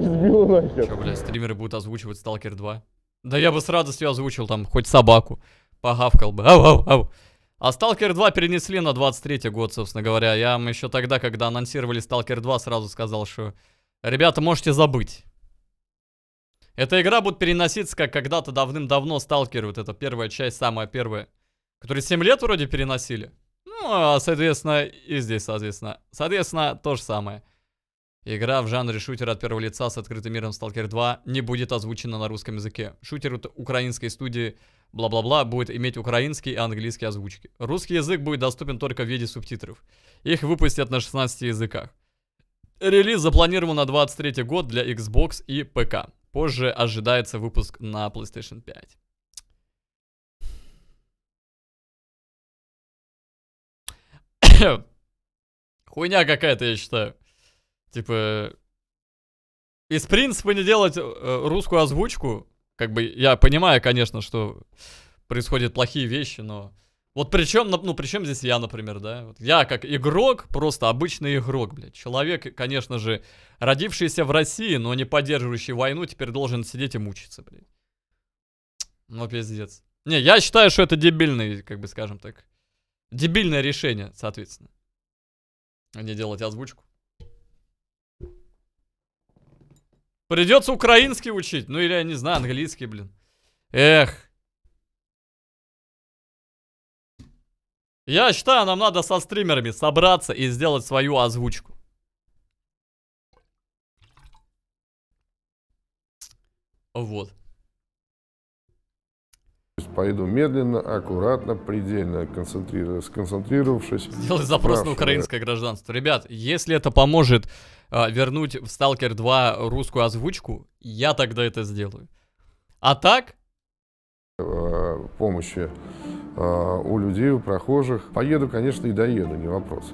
меня избила нахер. Че, блядь, стримеры будут озвучивать Сталкер 2? Да я бы с радостью озвучил там хоть собаку. Погавкал бы. Ау, ау, ау. А Сталкер 2 перенесли на 23 год, собственно говоря. Я вам еще тогда, когда анонсировали Сталкер 2, сразу сказал, что... Ребята, можете забыть. Эта игра будет переноситься, как когда-то давным-давно Сталкер. Вот эта первая часть, самая первая. Которую 7 лет вроде переносили. Ну, а, соответственно, и здесь, соответственно. Соответственно, то же самое. Игра в жанре шутер от первого лица с открытым миром Stalker 2 не будет озвучена на русском языке. Шутер украинской студии бла-бла-бла будет иметь украинский и английский озвучки. Русский язык будет доступен только в виде субтитров. Их выпустят на 16 языках. Релиз запланирован на 23 год для Xbox и ПК. Позже ожидается выпуск на PlayStation 5. Хуйня какая-то, я считаю. Типа, из принципа не делать э, русскую озвучку, как бы я понимаю, конечно, что происходят плохие вещи, но... Вот причем, ну, причем здесь я, например, да? Вот я как игрок, просто обычный игрок, блядь. Человек, конечно же, родившийся в России, но не поддерживающий войну, теперь должен сидеть и мучиться, блядь. Ну, пиздец. Не, я считаю, что это дебильное, как бы скажем так, дебильное решение, соответственно. А не делать озвучку. Придется украинский учить. Ну или, я не знаю, английский, блин. Эх. Я считаю, нам надо со стримерами собраться и сделать свою озвучку. Вот пойду медленно, аккуратно, предельно концентрируясь, сконцентрировавшись. Сделать запрос спрашиваю. на украинское гражданство. Ребят, если это поможет э, вернуть в Сталкер 2 русскую озвучку, я тогда это сделаю. А так? Э, помощи э, у людей, у прохожих. Поеду, конечно, и доеду, не вопрос.